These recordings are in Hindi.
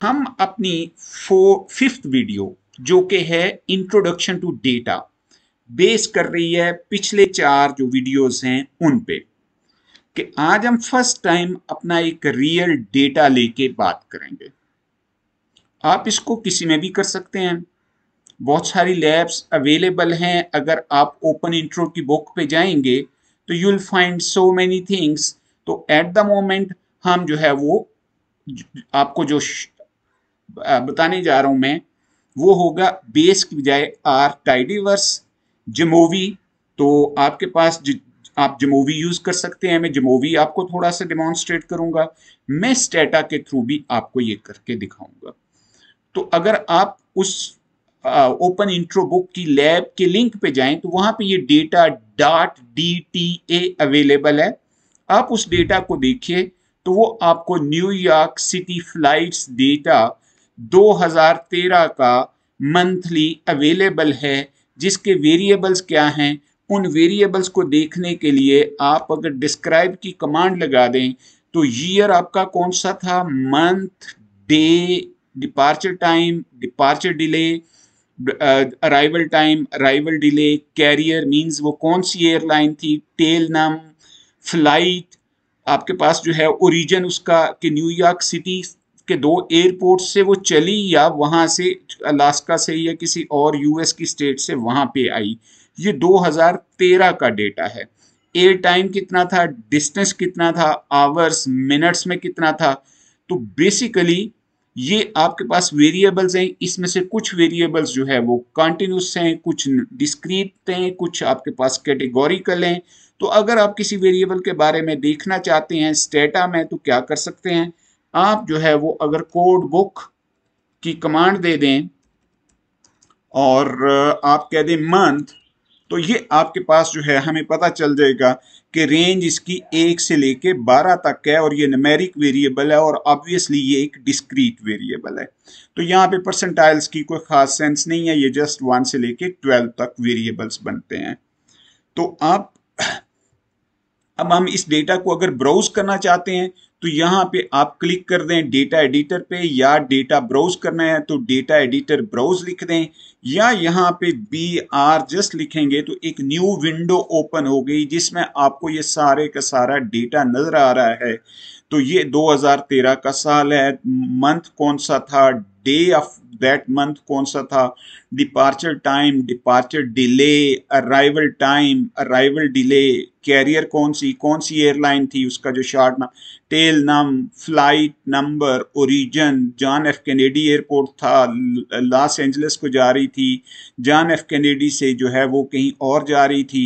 हम अपनी फिफ्थ वीडियो जो के है इंट्रोडक्शन टू डेटा बेस कर रही है पिछले चार जो वीडियोस हैं उन पे कि आज हम फर्स्ट टाइम अपना एक रियल डेटा लेके बात करेंगे आप इसको किसी में भी कर सकते हैं बहुत सारी लैब्स अवेलेबल हैं अगर आप ओपन इंट्रो की बुक पे जाएंगे तो you will find so many things तो एट द मोमेंट हम जो है वो आपको जो बताने जा रहा हूं मैं वो होगा बेस की बजाय आर टाइडीवर्स जमोवी तो आपके पास ज, आप जमोवी यूज़ कर सकते हैं मैं जमोवी आपको थोड़ा सा डिमॉन्स्ट्रेट करूंगा मैं स्टेटा के थ्रू भी आपको ये करके दिखाऊंगा तो अगर आप उस ओपन इंट्रो बुक की लैब के लिंक पे जाएं तो वहां पे ये डेटा डॉट डी अवेलेबल है आप उस डेटा को देखिए तो वो आपको न्यूयॉर्क सिटी फ्लाइट्स डेटा 2013 का मंथली अवेलेबल है जिसके वेरिएबल्स क्या हैं उन वेरिएबल्स को देखने के लिए आप अगर डिस्क्राइब की कमांड लगा दें तो ईयर आपका कौन सा था month day departure time departure delay arrival time arrival delay carrier means वो कौन सी एयरलाइन थी टेल नम फ्लाइट आपके पास जो है ओरिजिन उसका कि न्यूयॉर्क सिटी के दो एयरपोर्ट से वो चली या वहाँ से अलास्का से या किसी और यूएस की स्टेट से वहाँ पे आई ये 2013 का डेटा है एयर टाइम कितना था डिस्टेंस कितना था आवर्स मिनट्स में कितना था तो बेसिकली ये आपके पास वेरिएबल्स हैं इसमें से कुछ वेरिएबल्स जो है वो कंटिन्यूस हैं कुछ डिस्क्रीट हैं कुछ आपके पास कैटेगोरिकल हैं तो अगर आप किसी वेरिएबल के बारे में देखना चाहते हैं स्टेटा में तो क्या कर सकते हैं आप जो है वो अगर कोड बुक की कमांड दे दें और आप कह दें मंथ तो ये आपके पास जो है हमें पता चल जाएगा कि रेंज इसकी एक से लेके बारह तक है और ये नमेरिक वेरिएबल है और ऑब्वियसली ये एक डिस्क्रीट वेरिएबल है तो यहाँ पे परसेंटाइल्स की कोई ख़ास सेंस नहीं है ये जस्ट वन से लेके ट्वेल्व तक वेरिएबल्स बनते हैं तो आप अब हम इस डेटा को अगर ब्राउज करना चाहते हैं तो यहाँ पे आप क्लिक कर दें डेटा एडिटर पे या डेटा ब्राउज करना है तो डेटा एडिटर ब्राउज लिख दें या यहाँ पे बी आर जस्ट लिखेंगे तो एक न्यू विंडो ओपन हो गई जिसमें आपको ये सारे का सारा डेटा नज़र आ रहा है तो ये 2013 का साल है मंथ कौन सा था डे ऑफ दैट मंथ कौन सा था departure time departure delay arrival time arrival delay carrier कौन सी कौन सी एयरलाइन थी उसका जो शार्ट नाम tail num flight number origin John F Kennedy airport था लॉस एंजल्स को जा रही थी जॉन एफ कैनेडी से जो है वो कहीं और जा रही थी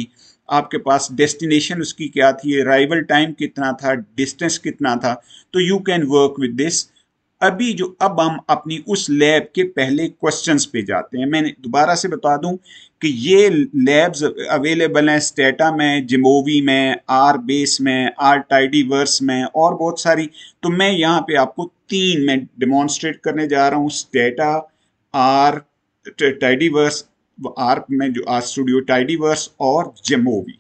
आपके पास डेस्टिनेशन उसकी क्या थी अराइवल टाइम कितना था डिस्टेंस कितना था तो you can work with this अभी जो अब हम अपनी उस लैब के पहले क्वेश्चंस पे जाते हैं मैं दोबारा से बता दूं कि ये लैब्स अवेलेबल हैं स्टेटा में जिमोवी में आर बेस में आर टाइडीवर्स में और बहुत सारी तो मैं यहाँ पे आपको तीन मैं डिमॉन्स्ट्रेट करने जा रहा हूँ स्टेटा आर टाइडीवर्स आर में जो आर स्टूडियो टाइडीवर्स और जिमोवी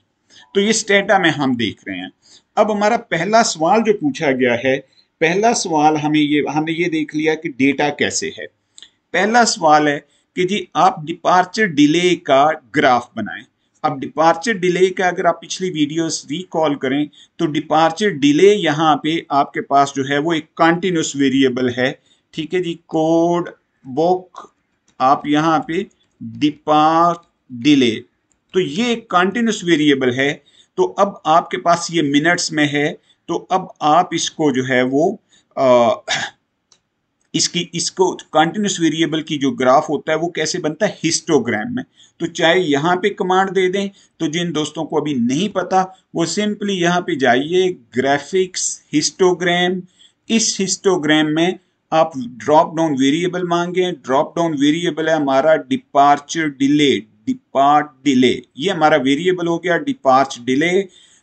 तो ये स्टेटा में हम देख रहे हैं अब हमारा पहला सवाल जो पूछा गया है पहला सवाल हमें ये हमने ये देख लिया कि डेटा कैसे है पहला सवाल है कि जी आप डिपार्चर डिले का ग्राफ बनाएं अब डिपार्चर डिले का अगर आप पिछली वीडियोस रिकॉल करें तो डिपार्चर डिले यहाँ पे आपके पास जो है वो एक कंटिन्यूस वेरिएबल है ठीक है जी कोड बुक आप यहाँ पे डिपार डिले तो ये एक कंटिन्यूस वेरिएबल है तो अब आपके पास ये मिनट्स में है तो अब आप इसको जो है वो आ, इसकी इसको कंटिन्यूस वेरिएबल की जो ग्राफ होता है वो कैसे बनता है हिस्टोग्राम में तो चाहे यहाँ पे कमांड दे दें तो जिन दोस्तों को अभी नहीं पता वो सिंपली यहाँ पे जाइए ग्राफिक्स हिस्टोग्राम इस हिस्टोग्राम में आप ड्रॉप डाउन वेरिएबल मांगे ड्रॉप डाउन वेरिएबल है हमारा डिपार्चर डिले डिपार्ट डिले ये हमारा वेरिएबल हो गया departure delay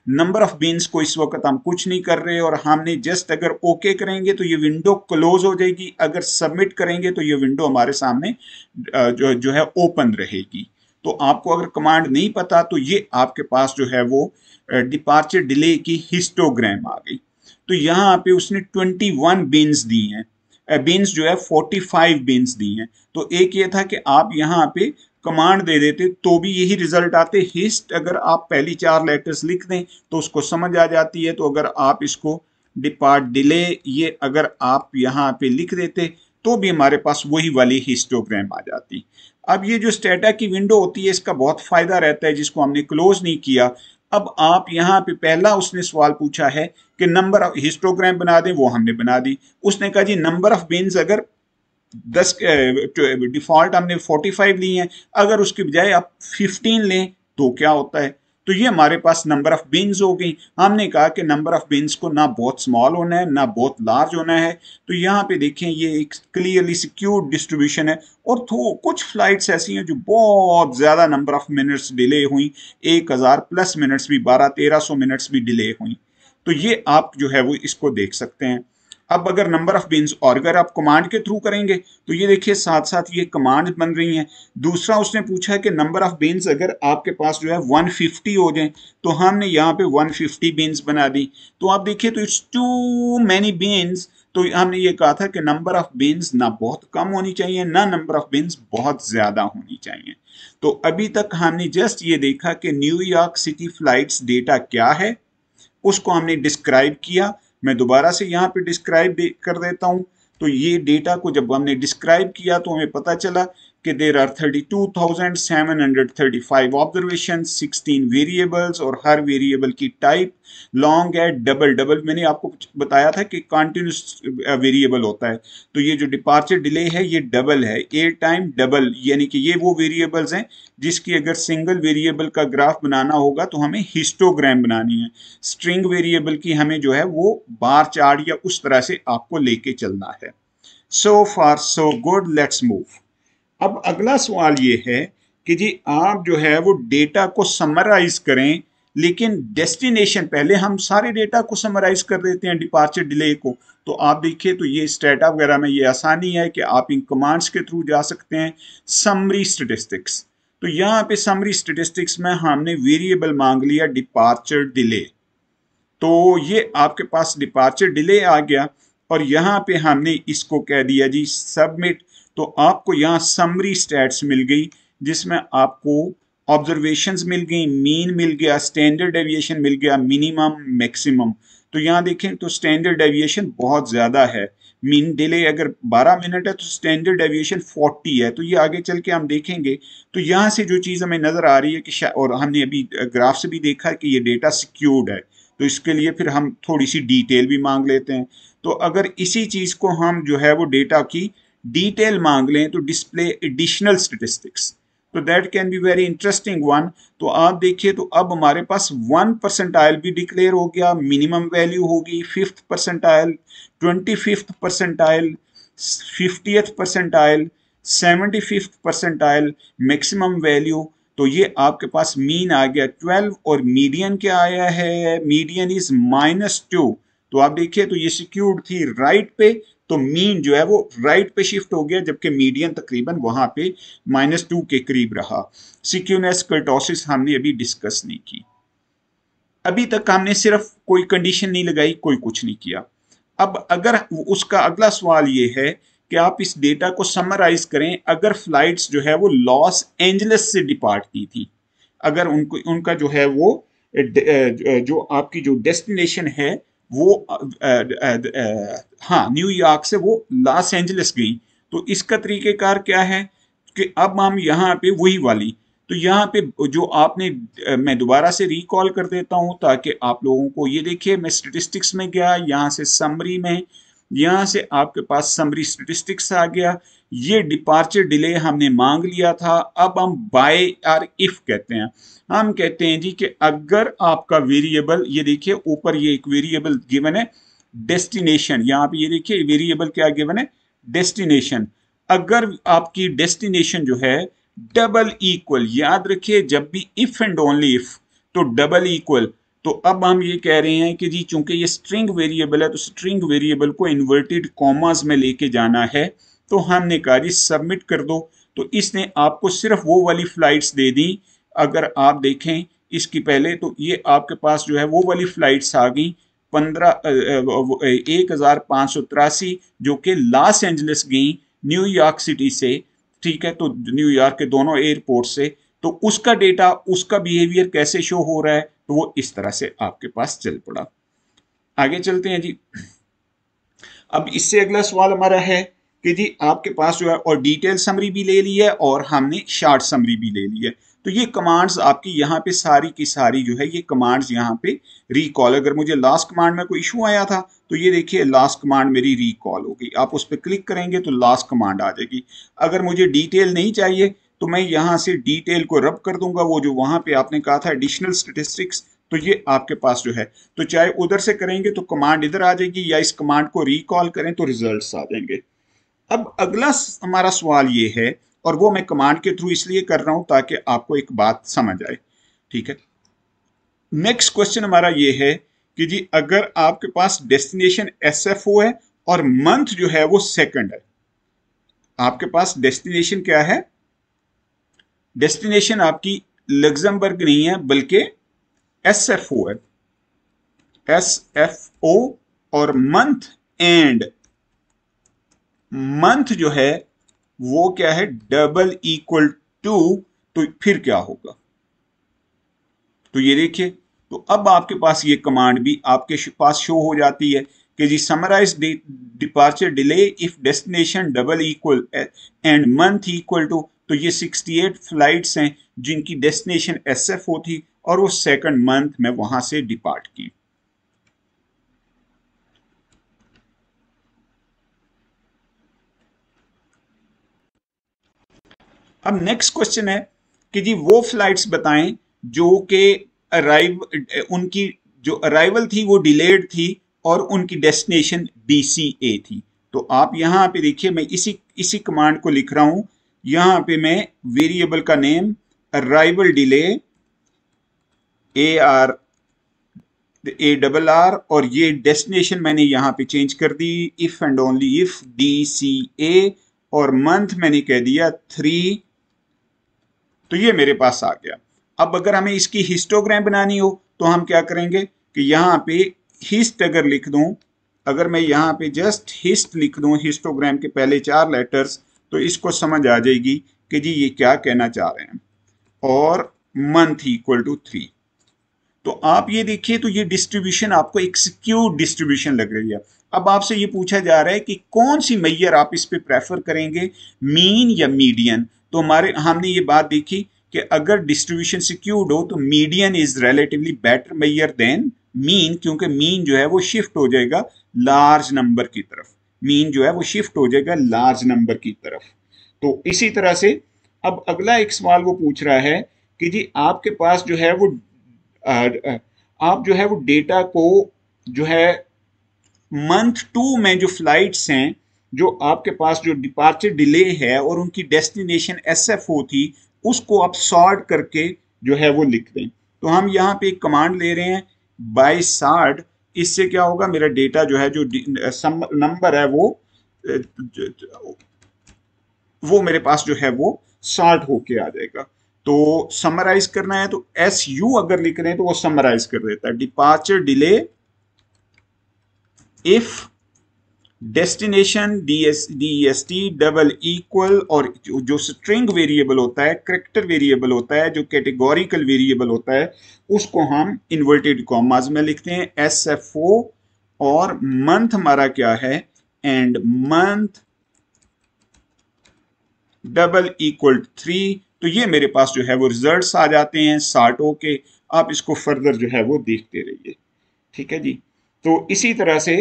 number of bins को इस वक्त हम कुछ नहीं कर रहे और हमने जस्ट अगर ओके okay करेंगे तो ये विंडो क्लोज हो जाएगी अगर सबमिट करेंगे तो ये विंडो हमारे सामने जो जो है ओपन रहेगी तो आपको अगर कमांड नहीं पता तो ये आपके पास जो है वो डिपार्चर डिले की हिस्टोग्राम आ गई तो यहाँ पे उसने 21 बीन्स दी हैं बीन्स जो है 45 बीन्स दी हैं तो एक ये था कि आप यहाँ पे कमांड दे देते तो भी यही रिजल्ट आते हिस्ट अगर आप पहली चार लेटर्स लिख दें तो उसको समझ आ जाती है तो अगर आप इसको डिपार्ट डिले ये अगर आप यहाँ पे लिख देते तो भी हमारे पास वही वाली हिस्टोग्राम आ जाती अब ये जो स्टेटा की विंडो होती है इसका बहुत फ़ायदा रहता है जिसको हमने क्लोज नहीं किया अब आप यहाँ पे पहला उसने सवाल पूछा है कि नंबर ऑफ हिस्टोग्राम बना दें वो हमने बना दी उसने कहा जी नंबर ऑफ बिन्स अगर दस डिफ़ॉल्ट तो, हमने फोर्टी फाइव ली हैं अगर उसके बजाय आप फिफ्टीन लें तो क्या होता है तो ये हमारे पास नंबर ऑफ़ बिन्स हो गई हमने कहा कि नंबर ऑफ़ बिन्स को ना बहुत स्मॉल होना है ना बहुत लार्ज होना है तो यहाँ पे देखें ये एक क्लियरली सिक्योर डिस्ट्रीब्यूशन है और थो कुछ फ्लाइट्स ऐसी हैं जो बहुत ज़्यादा नंबर ऑफ़ मिनट्स डिले हुई एक हज़ार प्लस मिनट्स भी बारह तेरह सौ मिनट्स भी डिले हुई तो ये आप जो है वो इसको देख सकते हैं अब अगर नंबर ऑफ बिन्स और अगर आप कमांड के थ्रू करेंगे तो ये देखिए साथ साथ ये कमांड बन रही हैं दूसरा उसने पूछा है कि नंबर ऑफ बिन्स अगर आपके पास जो है 150 हो जाए तो हमने यहाँ पे 150 फिफ्टी बिन्स बना दी तो आप देखिए तो इट्स टू मैनी बिन्स तो हमने ये कहा था कि नंबर ऑफ बिन्स ना बहुत कम होनी चाहिए ना नंबर ऑफ बिन्स बहुत ज़्यादा होनी चाहिए तो अभी तक हमने जस्ट ये देखा कि न्यूयॉर्क सिटी फ्लाइट्स डेटा क्या है उसको हमने डिस्क्राइब किया मैं दोबारा से यहाँ पे डिस्क्राइब कर देता हूँ तो ये डेटा को जब हमने डिस्क्राइब किया तो हमें पता चला कि there are thirty thirty two thousand seven hundred five observation sixteen variables और हर वेरिएबल की टाइप लॉन्ग है डबल डबल मैंने आपको बताया था कि कॉन्टिन्यूस वेरिएबल होता है तो ये जो डिपार्चर डिले है ये डबल है ए टाइम डबल यानी कि ये वो वेरिएबल्स हैं जिसकी अगर सिंगल वेरिएबल का ग्राफ बनाना होगा तो हमें हिस्टोग्राम बनानी है स्ट्रिंग वेरिएबल की हमें जो है वो बार चार्ट या उस तरह से आपको लेके चलना है so far so good let's move अब अगला सवाल ये है कि जी आप जो है वो डेटा को समराइज करें लेकिन डेस्टिनेशन पहले हम सारे डेटा को समराइज कर देते हैं डिपार्चर डिले को तो आप देखिए तो ये स्टेटा वगैरह में ये आसानी है कि आप इन कमांड्स के थ्रू जा सकते हैं समरी स्टेटिस्टिक्स तो यहाँ पे समरी स्टेटिस्टिक्स में हमने वेरिएबल मांग लिया डिपार्चर डिले तो ये आपके पास डिपार्चर डिले आ गया और यहाँ पे हमने इसको कह दिया जी सबमिट तो आपको यहाँ समरी स्टैट्स मिल गई जिसमें आपको ऑब्जर्वेशंस मिल गई मीन मिल गया स्टैंडर्ड डेविएशन मिल गया मिनिमम मैक्सिमम तो यहाँ देखें तो स्टैंडर्ड डेविएशन बहुत ज़्यादा है मीन डिले अगर 12 मिनट है तो स्टैंडर्ड डेविएशन 40 है तो ये आगे चल के हम देखेंगे तो यहाँ से जो चीज़ हमें नज़र आ रही है कि और हमने अभी ग्राफ से भी देखा कि ये डेटा सिक्योर्ड है तो इसके लिए फिर हम थोड़ी सी डिटेल भी मांग लेते हैं तो अगर इसी चीज़ को हम जो है वो डेटा की डिटेल मांग लें तो डिस्प्ले एडिशनल स्टेटिस्टिक्स तो that can be very interesting one तो आप देखिए तो अब हमारे पास वन परसेंटाइल भी डिक्लेयर हो गया मिनिमम वैल्यू होगी fifth percentile twenty fifth percentile fiftieth percentile seventy fifth percentile maximum value तो ये आपके पास मीन आ गया ट्वेल्व और मीडियन क्या आया है मीडियन इज माइनस टू तो आप देखिए तो ये सिक्योर्ड थी राइट right पे तो मीन जो है वो राइट पे शिफ्ट हो गया जबकि मीडियम तकरीबन वहां पे माइनस टू के करीब रहा सिक्यूनेस कर्टोसिस हमने अभी डिस्कस नहीं की अभी तक हमने सिर्फ कोई कंडीशन नहीं लगाई कोई कुछ नहीं किया अब अगर उसका अगला सवाल ये है कि आप इस डेटा को समराइज करें अगर फ्लाइट्स जो है वो लॉस एंजलस से डिपार्ट की थी अगर उनको उनका जो है वो जो आपकी जो डेस्टिनेशन है वो हाँ न्यूयॉर्क से वो लॉस एंजलिस गई तो इसका तरीक़ेकार क्या है कि अब हम यहाँ पे वही वाली तो यहाँ पे जो आपने मैं दोबारा से रिकॉल कर देता हूँ ताकि आप लोगों को ये देखिए मैं स्टेटिस्टिक्स में गया यहाँ से समरी में यहाँ से आपके पास समरी स्टेटिस्टिक्स आ गया ये डिपार्चर डिले हमने मांग लिया था अब हम बाय आर इफ कहते हैं हम कहते हैं जी कि अगर आपका वेरिएबल ये देखिए ऊपर ये एक वेरिएबल गिवन है डेस्टिनेशन यहाँ पे ये देखिए वेरिएबल क्या गिवन है डेस्टिनेशन अगर आपकी डेस्टिनेशन जो है डबल इक्वल याद रखिए जब भी इफ एंड ओनली इफ तो डबल इक्वल तो अब हम ये कह रहे हैं कि जी चूंकि ये स्ट्रिंग वेरिएबल है तो स्ट्रिंग वेरिएबल को इन्वर्टेड कॉमास में लेके जाना है तो हमने कहा जी सबमिट कर दो तो इसने आपको सिर्फ वो वाली फ्लाइट्स दे दी अगर आप देखें इसकी पहले तो ये आपके पास जो है वो वाली फ्लाइट्स आ गई पंद्रह एक हज़ार पाँच सौ तिरासी जो कि लॉस एंजलिस गई न्यूयॉर्क सिटी से ठीक है तो न्यूयॉर्क के दोनों एयरपोर्ट से तो उसका डेटा उसका बिहेवियर कैसे शो हो रहा है तो वो इस तरह से आपके पास चल पड़ा आगे चलते हैं जी अब इससे अगला सवाल हमारा है कि जी आपके पास जो है और डिटेल समरी भी ले ली है और हमने शार्ट समरी भी ले ली है तो ये कमांड्स आपकी यहाँ पे सारी की सारी जो है ये कमांड्स यहाँ पे रिकॉल अगर मुझे लास्ट कमांड में कोई इशू आया था तो ये देखिए लास्ट कमांड मेरी रिकॉल हो गई आप उस पर क्लिक करेंगे तो लास्ट कमांड आ जाएगी अगर मुझे डिटेल नहीं चाहिए तो मैं यहाँ से डिटेल को रब कर दूंगा वो जो वहां पे आपने कहा था एडिशनल स्टेटिस्टिक्स तो ये आपके पास जो है तो चाहे उधर से करेंगे तो कमांड इधर आ जाएगी या इस कमांड को रिकॉल करें तो रिजल्ट आ जाएंगे अब अगला हमारा सवाल ये है और वो मैं कमांड के थ्रू इसलिए कर रहा हूं ताकि आपको एक बात समझ आए ठीक है नेक्स्ट क्वेश्चन हमारा ये है कि जी अगर आपके पास डेस्टिनेशन एस एफ ओ है और मंथ जो है वो सेकंड है आपके पास डेस्टिनेशन क्या है डेस्टिनेशन आपकी लग्जमबर्ग नहीं है बल्कि एस एफ ओ है एस एफ ओ और मंथ एंड मंथ जो है वो क्या है डबल इक्वल टू तो फिर क्या होगा तो ये देखिए तो अब आपके पास ये कमांड भी आपके पास शो हो जाती है कि जी summarise departure delay if destination double equal and month equal to तो ये 68 फ्लाइट्स हैं जिनकी डेस्टिनेशन ओ थी और वो सेकंड मंथ में वहां से डिपार्ट की अब नेक्स्ट क्वेश्चन है कि जी वो फ्लाइट्स बताएं जो के अराइव उनकी जो अराइवल थी वो डिलेड थी और उनकी डेस्टिनेशन बी थी तो आप यहां पे देखिए मैं इसी इसी कमांड को लिख रहा हूं यहां पे मैं वेरिएबल का name arrival delay A R A double R और ये डेस्टिनेशन मैंने यहां पे चेंज कर दी if and only if D C A और मंथ मैंने कह दिया थ्री तो ये मेरे पास आ गया अब अगर हमें इसकी हिस्टोग्राम बनानी हो तो हम क्या करेंगे कि यहां पे हिस्ट अगर लिख दूं अगर मैं यहां पे जस्ट हिस्ट लिख दूं हिस्टोग्राम के पहले चार लेटर्स तो इसको समझ आ जाएगी कि जी ये क्या कहना चाह रहे हैं और मंथ इक्वल टू थ्री तो आप ये देखिए तो ये डिस्ट्रीब्यूशन आपको एक सिक्योर डिस्ट्रीब्यूशन लग रही है अब आपसे ये पूछा जा रहा है कि कौन सी मैयर आप इस पर प्रेफर करेंगे मीन या मीडियन तो हमारे हमने ये बात देखी कि अगर डिस्ट्रीब्यूशन सिक्योर्ड हो तो मीडियन इज रिलेटिवली बेटर मैयर देन मीन क्योंकि मीन जो है वो शिफ्ट हो जाएगा लार्ज नंबर की तरफ मीन जो है वो शिफ्ट हो जाएगा लार्ज नंबर की तरफ तो इसी तरह से अब अगला एक सवाल वो पूछ रहा है कि जी आपके पास जो है वो आप जो है वो डेटा को जो है मंथ टू में जो फ्लाइट्स हैं जो आपके पास जो डिपार्चर डिले है और उनकी डेस्टिनेशन एस एफ ओ थी उसको आप सॉर्ट करके जो है वो लिख दें तो हम यहाँ पे एक कमांड ले रहे हैं बाई सार्ड इससे क्या होगा मेरा डेटा जो है जो नंबर है वो वो मेरे पास जो है वो साठ होके आ जाएगा तो समराइज करना है तो एस यू अगर लिख रहे हैं तो वो समराइज कर देता है departure delay if destination D S D S T double equal और जो स्ट्रिंग वेरिएबल होता है करेक्टर वेरिएबल होता है जो कैटेगोरिकल वेरिएबल होता है उसको हम इन्वर्टेड कॉमाज में लिखते हैं एस एफ ओ और मंथ हमारा क्या है and month double equal three तो ये मेरे पास जो है वो रिजल्ट्स आ जाते हैं ओ के आप इसको फर्दर जो है वो देखते रहिए ठीक है जी तो इसी तरह से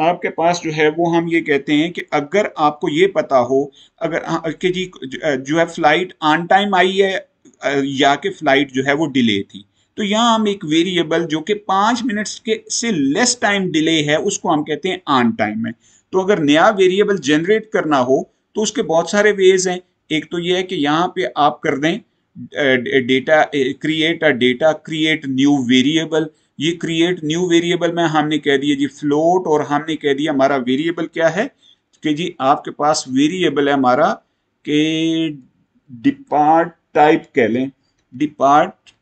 आपके पास जो है वो हम ये कहते हैं कि अगर आपको ये पता हो अगर हाँ, कि जी जो है फ्लाइट ऑन टाइम आई है या कि फ्लाइट जो है वो डिले थी तो यहाँ हम एक वेरिएबल जो कि पाँच मिनट्स के से लेस टाइम डिले है उसको हम कहते हैं ऑन टाइम है तो अगर नया वेरिएबल जनरेट करना हो तो उसके बहुत सारे वेज हैं एक तो ये है कि यहाँ पे आप कर दें data create uh data create new variable ये क्रिएट न्यू वेरिएबल में हमने कह दिया जी फ्लोट और हमने कह दिया हमारा वेरिएबल क्या है कि जी आपके पास वेरिएबल है हमारा के डिपार्ट टाइप कह लें डिपार्ट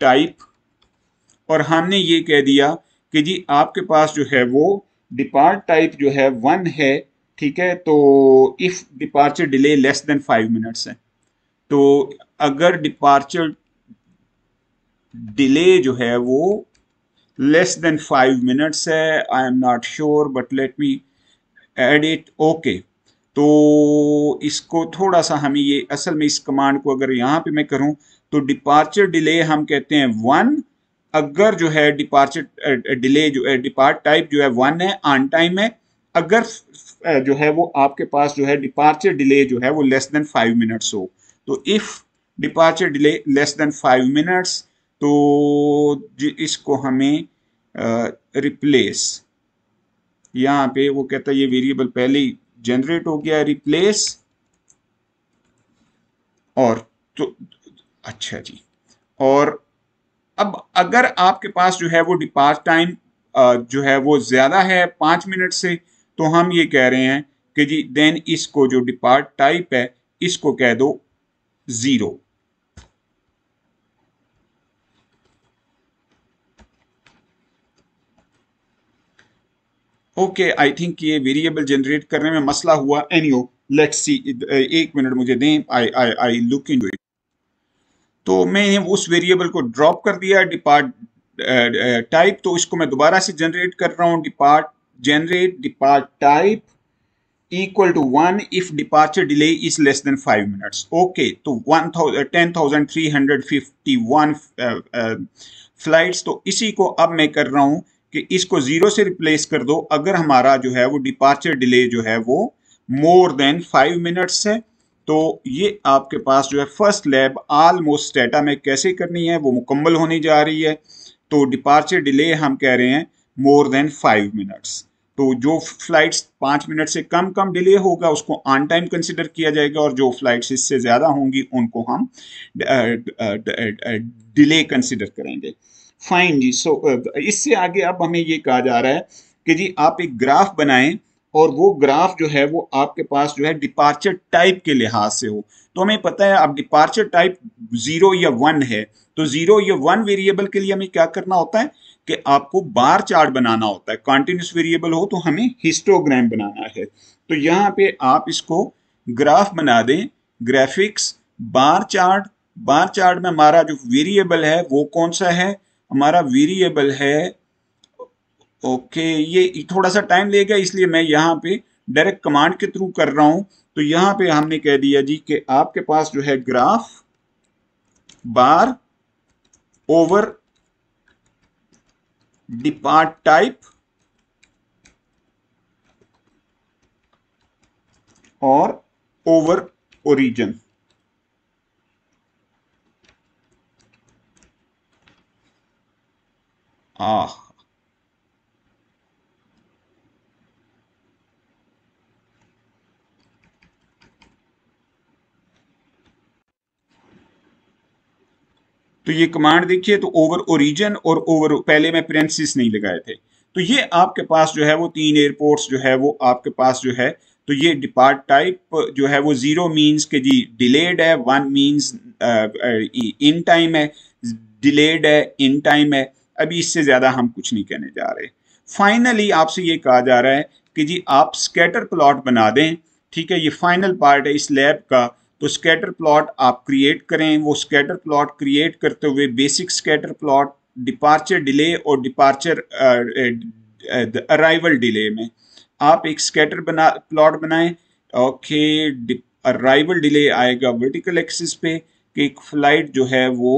टाइप और हमने ये कह दिया कि जी आपके पास जो है वो डिपार्ट टाइप जो है वन है ठीक है तो if departure delay less than five minutes है तो अगर डिपार्चर डिले जो है वो लेस देन फाइव मिनट्स है I am not sure but let me add it okay तो इसको थोड़ा सा हमें ये असल में इस कमांड को अगर यहाँ पे मैं करूँ तो डिपार्चर डिले हम कहते हैं वन अगर जो है डिपार्चर डिले जो है डिपार्ट टाइप जो है वन है ऑन टाइम है अगर जो है वो आपके पास जो है डिपार्चर डिले जो है वो लेस देन फाइव मिनट्स हो तो if departure delay less than five minutes तो इसको हमें रिप्लेस यहाँ पे वो कहता है ये वेरिएबल पहले ही जनरेट हो गया रिप्लेस और तो अच्छा जी और अब अगर आपके पास जो है वो डिपार्ट टाइम जो है वो ज़्यादा है पांच मिनट से तो हम ये कह रहे हैं कि जी देन इसको जो डिपार्ट टाइप है इसको कह दो ज़ीरो ओके आई थिंक ये वेरिएबल जनरेट करने में मसला हुआ एनी ओ लेट सी एक मिनट मुझे दें आई आई आई लुक इन इट तो मैंने उस वेरिएबल को ड्रॉप कर दिया डिपार्ट टाइप तो इसको मैं दोबारा से जनरेट कर रहा हूँ depart generate depart type equal to one if departure delay is less than five minutes okay तो one thousand thousand ten three hundred fifty one flights तो इसी को अब मैं कर रहा हूँ कि इसको ज़ीरो से रिप्लेस कर दो अगर हमारा जो है वो डिपार्चर डिले जो है वो मोर देन फाइव मिनट्स है तो ये आपके पास जो है फर्स्ट लैब आलमोस्ट डेटा में कैसे करनी है वो मुकम्मल होने जा रही है तो डिपार्चर डिले हम कह रहे हैं मोर देन फाइव मिनट्स तो जो फ्लाइट्स पाँच मिनट से कम कम डिले होगा उसको ऑन टाइम कंसिडर किया जाएगा और जो फ्लाइट्स इससे ज़्यादा होंगी उनको हम डिले कंसिडर करेंगे फाइन जी सो uh, इससे आगे अब हमें ये कहा जा रहा है कि जी आप एक ग्राफ बनाएं और वो ग्राफ जो है वो आपके पास जो है डिपार्चर टाइप के लिहाज से हो तो हमें पता है अब डिपार्चर टाइप ज़ीरो या वन है तो ज़ीरो या वन वेरिएबल के लिए हमें क्या करना होता है कि आपको बार चार्ट बनाना होता है कॉन्टिन्यूस वेरिएबल हो तो हमें हिस्टोग्राम बनाना है तो यहाँ पे आप इसको ग्राफ बना दें graphics bar chart bar chart में हमारा जो वेरिएबल है वो कौन सा है हमारा वेरिएबल है ओके ये थोड़ा सा टाइम लेगा इसलिए मैं यहाँ पे डायरेक्ट कमांड के थ्रू कर रहा हूं तो यहाँ पे हमने कह दिया जी कि आपके पास जो है graph bar over depart type और ओवर ओरिजन Ah. तो ये कमांड देखिए तो ओवर ओरिजन और ओवर पहले मैं प्रिंसिस नहीं लगाए थे तो ये आपके पास जो है वो तीन एयरपोर्ट्स जो है वो आपके पास जो है तो ये डिपार्ट टाइप जो है वो जीरो मींस के जी डिलेड है वन मींस इन टाइम है डिलेड है इन टाइम है अभी इससे ज़्यादा हम कुछ नहीं कहने जा रहे फाइनली आपसे ये कहा जा रहा है कि जी आप स्केटर प्लॉट बना दें ठीक है ये फाइनल पार्ट है इस लैब का तो स्केटर प्लॉट आप क्रिएट करें वो स्केटर प्लॉट क्रिएट करते हुए basic scatter plot departure delay और डिपार्चर अराइवल डिले में आप एक स्केटर बना प्लॉट बनाएं ओके अराइवल डिले आएगा वर्टिकल एक्सिस पे कि एक फ्लाइट जो है वो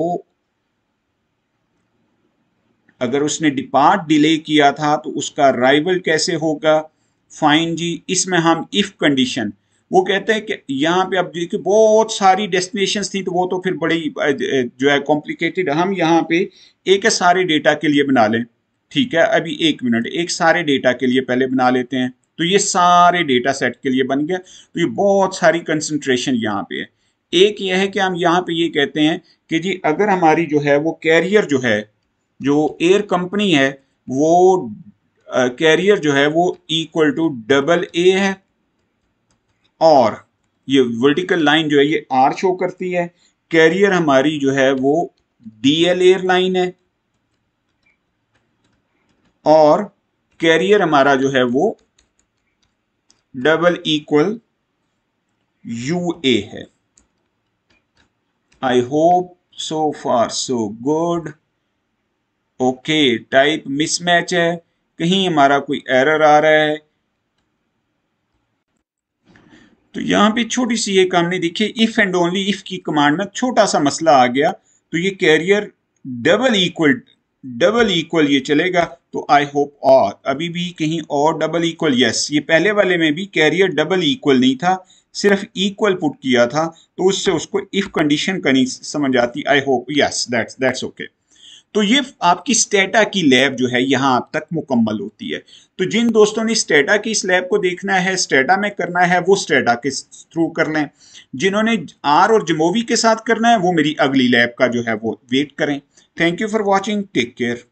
अगर उसने डिपार्ट डिले किया था तो उसका अराइवल कैसे होगा फाइन जी इसमें हम इफ़ कंडीशन वो कहते हैं कि यहाँ पे अब देखिए बहुत सारी डेस्टिनेशन थी तो वो तो फिर बड़ी जो है कॉम्प्लिकेटेड हम यहाँ पे एक सारे डेटा के लिए बना लें ठीक है अभी एक मिनट एक सारे डेटा के लिए पहले बना लेते हैं तो ये सारे डेटा सेट के लिए बन गया तो ये बहुत सारी कंसनट्रेशन यहाँ पे है एक यह है कि हम यहाँ पे ये कहते हैं कि जी अगर हमारी जो है वो कैरियर जो है जो एयर कंपनी है वो कैरियर जो है वो इक्वल टू डबल ए है और ये वर्टिकल लाइन जो है ये आर शो करती है कैरियर हमारी जो है वो डीएल लाइन है और कैरियर हमारा जो है वो डबल इक्वल यू ए है I hope so far so good okay type mismatch है कहीं हमारा कोई एरर आ रहा है तो यहाँ पे छोटी सी ये काम नहीं देखिए इफ एंड ओनली इफ की कमांड में छोटा सा मसला आ गया तो ये carrier double equal double equal ये चलेगा तो आई होप और अभी भी कहीं और डबल इक्वल यस ये पहले वाले में भी कैरियर डबल इक्वल नहीं था सिर्फ इक्वल पुट किया था तो उससे उसको इफ कंडीशन करनी समझ आती I hope yes that's that's okay तो ये आपकी स्टेटा की लैब जो है यहाँ आप तक मुकम्मल होती है तो जिन दोस्तों ने स्टेटा की इस लैब को देखना है स्टेटा में करना है वो स्टेटा के थ्रू कर लें जिन्होंने आर और जमोवी के साथ करना है वो मेरी अगली लैब का जो है वो वेट करें thank you for watching take care